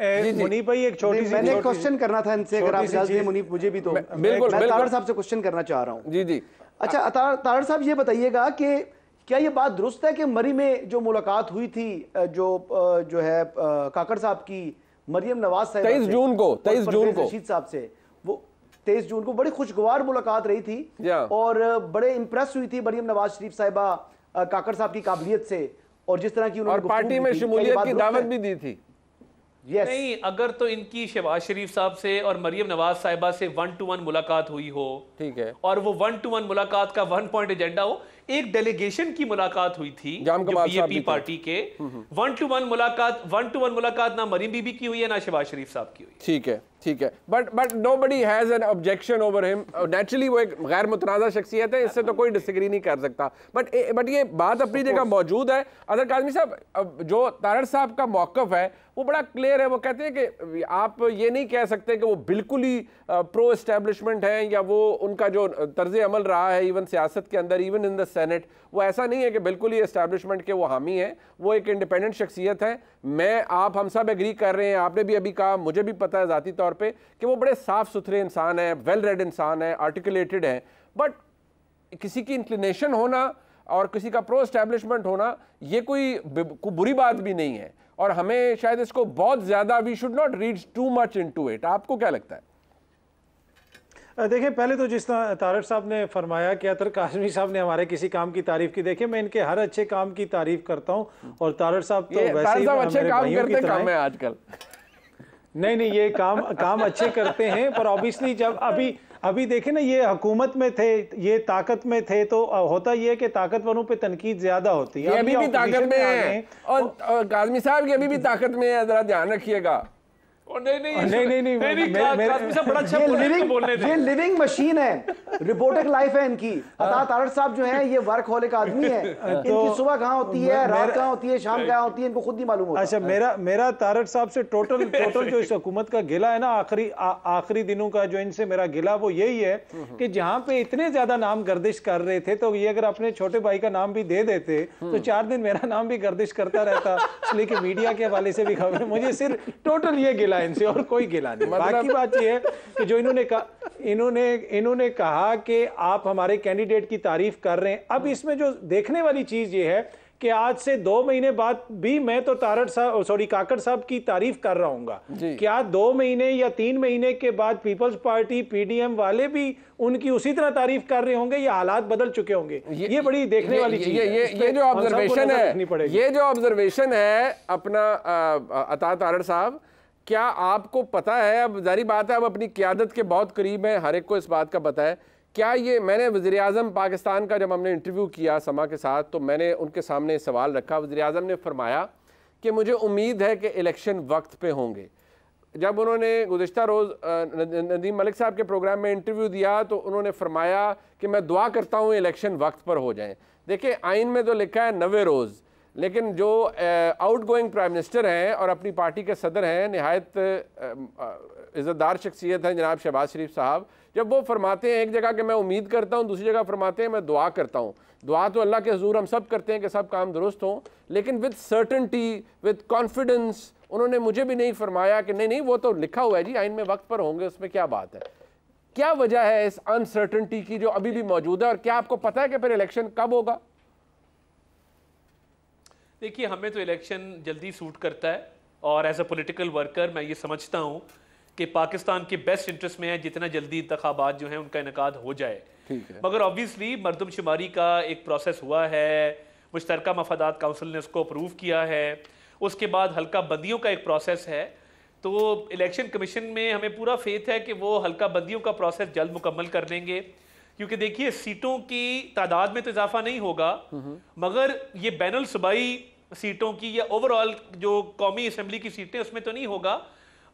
भाई एक छोटी सी मैंने क्वेश्चन करना था इनसे अगर आप इजाजत मुझे भी तो बिल्कुल मैं साहब से क्वेश्चन करना चाह रहा हूँ जी जी अच्छा साहब ये बताइएगा कि क्या ये बात दुरुस्त है कि मरी में जो मुलाकात हुई थी जो जो है काकड़ साहब की मरियम नवाज साहब तेईस जून को तेईस जून को रशीद साहब से वो तेईस जून को बड़ी खुशगवार मुलाकात रही थी और बड़े इंप्रेस हुई थी मरियम नवाज शरीफ साहिबा काकड़ साहब की काबिलियत से और जिस तरह की उन्होंने पार्टी में शमूलियत की दावत भी दी थी yes. नहीं अगर तो इनकी शहबाज शरीफ साहब से और मरियम नवाज साहिबा से वन टू वन मुलाकात हुई हो ठीक है और वो वन टू वन मुलाकात का वन पॉइंट एजेंडा हो एक डेलीगेशन की मुलाकात हुई थी बीजेपी पार्टी के वन टू वन मुलाकात वन टू वन मुलाकात ना मरीम बीबी की हुई है ना शहबाज शरीफ साहब की हुई ठीक है ठीक है but but nobody has an objection over him naturally वो एक गैर मुतनाज़ा शख्सियत है इससे तो कोई डिसग्री नहीं कर सकता बट बट eh, ये बात अपनी जगह मौजूद है अदर काजमी साहब जो तारड़ साहब का मौक़ है वो बड़ा क्लियर है वो कहते हैं कि आप ये नहीं कह सकते कि वो बिल्कुल ही प्रो uh, इस्टेब्लिशमेंट हैं या वो उनका जो uh, तर्ज अमल रहा है इवन सियासत के अंदर इवन इन द सेनेट वो ऐसा नहीं है कि बिल्कुल ही इस्टेबलिशमेंट के वो हामी हैं वो एक इंडिपेंडेंट शख्सियत है मैं आप हम सब एग्री कर रहे हैं आपने भी अभी कहा मुझे भी पता है ज़ाती तौर तौर पे कि वो बड़े साफ़ सुथरे इंसान हैं वेल रेड इंसान हैं आर्टिकुलेटेड हैं बट किसी की इंक्लिनेशन होना और किसी का प्रो स्टैब्लिशमेंट होना ये कोई बुरी बात भी नहीं है और हमें शायद इसको बहुत ज़्यादा we should not read too much into it आपको क्या लगता है देखिए पहले तो जिस तरह तारक साहब ने फरमाया कि अतर काजमी साहब ने हमारे किसी काम की तारीफ की देखिए मैं इनके हर अच्छे काम की तारीफ करता हूं और तारक साहब तो वैसे ही अच्छे काम करते काम है आजकल नहीं नहीं ये काम काम अच्छे करते हैं पर ऑब्वियसली जब अभी अभी देखे ना ये हुकूमत में थे ये ताकत में थे तो होता ये है कि ताकतवरों पे तनकीद ज्यादा होती है अभी, अभी भी ताकत में, में है और, और गाजमी साहब की अभी भी ताकत में है जरा ध्यान रखिएगा नहीं नहीं नहीं बड़ा अच्छा लिविंग मशीन है रिपोर्टिक लाइफ है इनकी हाँ। साहब जो है ये वर्क होलिक आदमी है इनकी तो सुबह कहाँ होती है रात कहाँ होती है शाम कहाँ होती है इनको खुद नहीं मालूम अच्छा मेरा मेरा तारट साहब से टोटल टोटल जो इस हुकूमत का गिला है ना आखिरी आखिरी दिनों का जो इनसे मेरा गिला वो यही है कि जहाँ पे इतने ज्यादा नाम गर्दिश कर रहे थे तो ये अगर अपने छोटे भाई का नाम भी दे देते तो हम्म। चार दिन मेरा नाम भी गर्दिश करता रहता इसलिए मीडिया के हवाले से भी खबर मुझे सिर्फ टोटल ये गिला गिला इनसे और कोई गिला नहीं मतलब... बाकी बात यह है कि जो इन्होंने कहा इन्होंने इन्होंने कहा कि आप हमारे कैंडिडेट की तारीफ कर रहे हैं अब इसमें जो देखने वाली चीज ये है कि आज से दो महीने बाद भी मैं तो तारड़ साहब सॉरी काकड़ साहब की तारीफ कर रहा हूँ क्या दो महीने या तीन महीने के बाद पीपल्स पार्टी पीडीएम वाले भी उनकी उसी तरह तारीफ कर रहे होंगे या हालात बदल चुके होंगे ये, ये बड़ी देखने ये, वाली चीज ये, ये, ये जो ऑब्जर्वेशन है ये जो ऑब्जर्वेशन है अपना अता तारड़ साहब क्या आपको पता है अब जारी बात है अब अपनी क्यादत के बहुत करीब है हर एक को इस बात का पता है क्या ये मैंने वज़ी अजम पाकिस्तान का जब हमने इंटरव्यू किया समा के साथ तो मैंने उनके सामने सवाल रखा वज़ी अजम ने फरमाया कि मुझे उम्मीद है कि इलेक्शन वक्त पे होंगे जब उन्होंने गुज्त रोज़ नदीम मलिक साहब के प्रोग्राम में इंटरव्यू दिया तो उन्होंने फरमाया कि मैं दुआ करता हूँ इलेक्शन वक्त पर हो जाए देखिए आइन में तो लिखा है नवे रोज़ लेकिन जो आउट गोइंग प्राइम मिनिस्टर हैं और अपनी पार्टी के सदर हैं नहायत इज़्ज़तदार शख्सियत हैं जनाब शहबाज शरीफ साहब जब वो फरमाते हैं एक जगह कि मैं उम्मीद करता हूँ दूसरी जगह फरमाते हैं मैं दुआ करता हूँ दुआ तो अल्लाह के हजूर हम सब करते हैं कि सब काम दुरुस्त हों लेकिन विद सर्टनटी विद कॉन्फिडेंस उन्होंने मुझे भी नहीं फरमाया कि नहीं नहीं वो तो लिखा हुआ है जी आइन में वक्त पर होंगे उसमें क्या बात है क्या वजह है इस अनसर्टनटी की जो अभी भी मौजूद है और क्या आपको पता है कि फिर इलेक्शन कब होगा देखिए हमें तो इलेक्शन जल्दी सूट करता है और एज अ पोलिटिकल वर्कर मैं ये समझता हूँ कि पाकिस्तान के बेस्ट इंटरेस्ट में है जितना जल्दी इंतबात जो हैं उनका इनका हो जाए मगर ऑब्वियसली मरदमशुमारी का एक प्रोसेस हुआ है मुश्तरक मफादात काउंसिल ने उसको अप्रूव किया है उसके बाद हल्का बंदियों का एक प्रोसेस है तो इलेक्शन कमीशन में हमें पूरा फेथ है कि वो हल्का बंदियों का प्रोसेस जल्द मुकम्मल कर लेंगे क्योंकि देखिए सीटों की तादाद में तो इजाफा नहीं होगा हम्म। मगर ये बैन सूबाई सीटों की या ओवरऑल जो कौमी असम्बली की सीटें उसमें तो नहीं होगा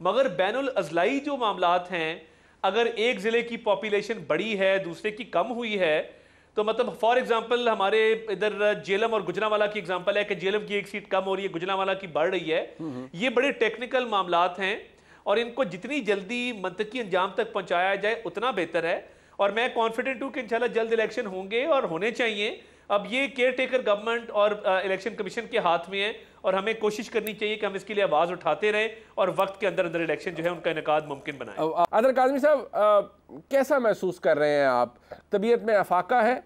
मगर बैन अजलाई जो मामला हैं अगर एक ज़िले की पॉपुलेशन बड़ी है दूसरे की कम हुई है तो मतलब फॉर एग्जांपल हमारे इधर जेलम और गुजरावाला की एग्जांपल है कि जेलम की एक सीट कम हो रही है गुजरावाला की बढ़ रही है ये बड़े टेक्निकल मामला हैं और इनको जितनी जल्दी मंतकी अंजाम तक पहुंचाया जाए उतना बेहतर है और मैं कॉन्फिडेंट हूँ कि इंशाल्लाह जल्द इलेक्शन होंगे और होने चाहिए अब ये केयर टेकर गवर्नमेंट और इलेक्शन कमीशन के हाथ में है और हमें कोशिश करनी चाहिए कि हम इसके लिए आवाज़ उठाते रहें और वक्त के अंदर अंदर इलेक्शन जो है उनका इनका मुमकिन बनाए अदर काजमी साहब कैसा महसूस कर रहे हैं आप तबीयत में अफाका है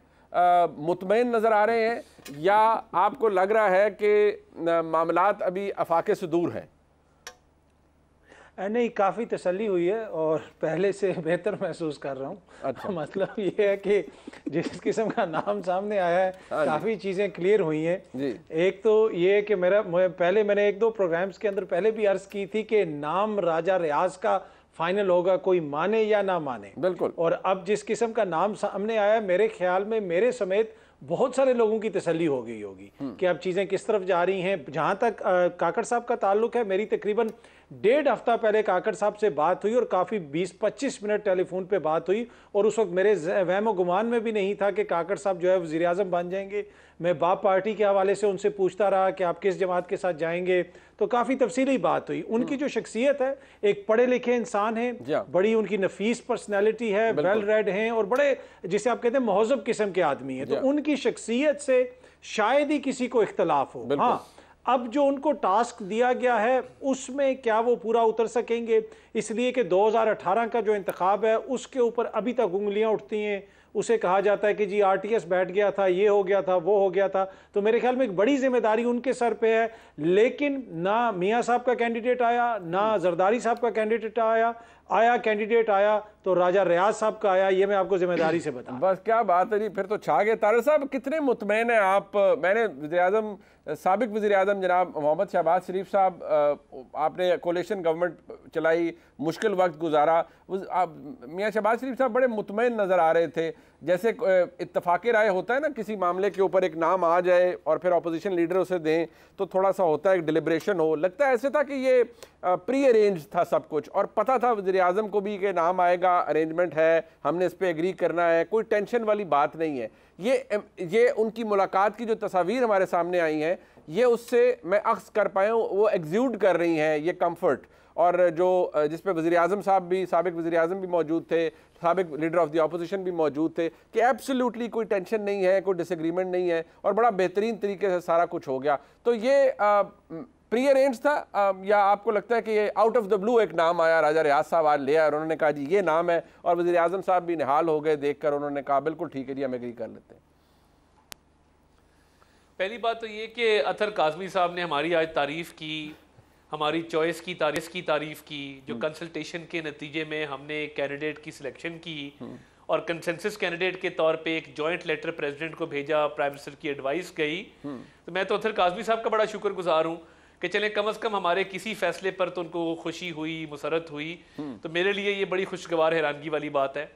मुतमिन नज़र आ रहे हैं या आपको लग रहा है कि मामला अभी अफाके से दूर हैं नहीं काफ़ी तसल्ली हुई है और पहले से बेहतर महसूस कर रहा हूँ अच्छा। मतलब ये है कि जिस किस्म का नाम सामने आया है हाँ काफ़ी चीज़ें क्लियर हुई हैं एक तो ये है कि मेरा पहले मैंने एक दो प्रोग्राम्स के अंदर पहले भी अर्ज़ की थी कि नाम राजा रियाज का फाइनल होगा कोई माने या ना माने बिल्कुल और अब जिस किस्म का नाम सामने आया मेरे ख्याल में मेरे समेत बहुत सारे लोगों की तसली हो गई होगी हम्म। कि अब चीज़ें किस तरफ जा रही हैं जहाँ तक काकड़ साहब का ताल्लुक है मेरी तकरीबन डेढ़ हफ्ता पहले काकड़ साहब से बात हुई और काफ़ी 20-25 मिनट टेलीफोन पे बात हुई और उस वक्त मेरे वहम गुमान में भी नहीं था कि काकड़ साहब जो है वजी अजम बन जाएंगे मैं बाप पार्टी के हवाले से उनसे पूछता रहा कि आप किस जमात के साथ जाएंगे तो काफ़ी तफसीली बात हुई उनकी हम्म। जो शख्सियत है एक पढ़े लिखे इंसान है हाँ। बड़ी उनकी नफीस पर्सनैलिटी है वेल रेड हैं और बड़े जिसे आप कहते हैं महजब किस्म के आदमी हैं तो हाँ। उनकी शख्सियत से शायद ही किसी को इख्तलाफ हो हाँ अब जो उनको टास्क दिया गया है उसमें क्या वो पूरा उतर सकेंगे इसलिए कि 2018 का जो इंतखब है उसके ऊपर अभी तक उंगलियां उठती हैं उसे कहा जाता है कि जी आरटीएस बैठ गया था ये हो गया था वो हो गया था तो मेरे ख्याल में एक बड़ी जिम्मेदारी उनके सर पे है लेकिन ना मियाँ साहब का कैंडिडेट आया ना जरदारी साहब का कैंडिडेट आया आया कैंडिडेट आया तो राजा रियाज साहब का आया ये मैं आपको जिम्मेदारी से बता बस क्या बात है जी फिर तो छा गए तारा साहब कितने मुतमैन हैं आप मैंने वजी अजम सबक वजी अजम जनाब मोहम्मद शहबाज शरीफ साहब आपने कोलेशन गवर्नमेंट चलाई मुश्किल वक्त गुजारा आप मियाँ शहबाज शरीफ साहब बड़े मुतमैन नज़र आ रहे थे जैसे इतफाक़ राय होता है ना किसी मामले के ऊपर एक नाम आ जाए और फिर अपोजिशन लीडर उसे दें तो थोड़ा सा होता है एक डिलिब्रेशन हो लगता है ऐसे था कि ये प्री अरेंज था सब कुछ और पता था वजी आज़म को भी के नाम आएगा अरेंजमेंट है हमने इस पर एग्री करना है कोई टेंशन वाली बात नहीं है ये ये उनकी मुलाकात की जो तस्वीर हमारे सामने आई हैं ये उससे मैं अक्स कर पाया हूँ वो एग्ज्यूट कर रही हैं ये कम्फर्ट और जो जिस पर वज़ी अजम साहब भी सबक वज़ी अजम भी मौजूद थे सबक लीडर ऑफ़ द अपोजिशन भी मौजूद थे कि एब्सोल्युटली कोई टेंशन नहीं है कोई डिसग्रीमेंट नहीं है और बड़ा बेहतरीन तरीके से सारा कुछ हो गया तो ये आ, प्री अरेंज था या आपको लगता है कि ये आउट ऑफ द ब्लू एक नाम आया राजा रियाज साहब आज ले आए और उन्होंने कहा जी ये नाम है और वजी अजम साहब भी निहाल हो गए देख कर उन्होंने कहा बिल्कुल ठीक है जी हम एग्री कर लेते हैं पहली बात तो ये कि अतर काजमी साहब ने हमारी आज तारीफ़ की हमारी चॉइस की तारीफ की तारीफ की जो कंसल्टेशन हम्म। के नतीजे में हमने कैंडिडेट की सिलेक्शन की हम्म। और कंसेंसस कैंडिडेट के तौर पे एक जॉइंट लेटर प्रेसिडेंट को भेजा प्राइम मिनिस्टर की एडवाइस गई हम्म। तो मैं तो अथर काजमी साहब का बड़ा शुक्रगुजार हूँ कि चले कम से कम हमारे किसी फैसले पर तो उनको खुशी हुई मुसरत हुई हम्म। तो मेरे लिए ये बड़ी खुशगवार हैरानगी वाली बात है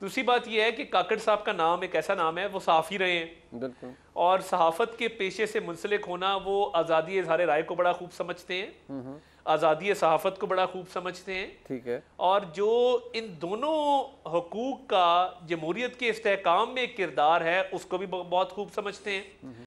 दूसरी बात यह है कि काकड़ साहब का नाम एक ऐसा नाम है वो सहाफ़ी रहे हैं और सहाफ़त के पेशे से मुंसलिक होना वो आज़ादी इजहार राय को बड़ा खूब समझते हैं हम्म, हम्म। आज़ादी सहाफ़त को बड़ा खूब समझते हैं ठीक है और जो इन दोनों हकूक़ का जमहूरीत के इसकाम में किरदार है उसको भी बहुत खूब समझते हैं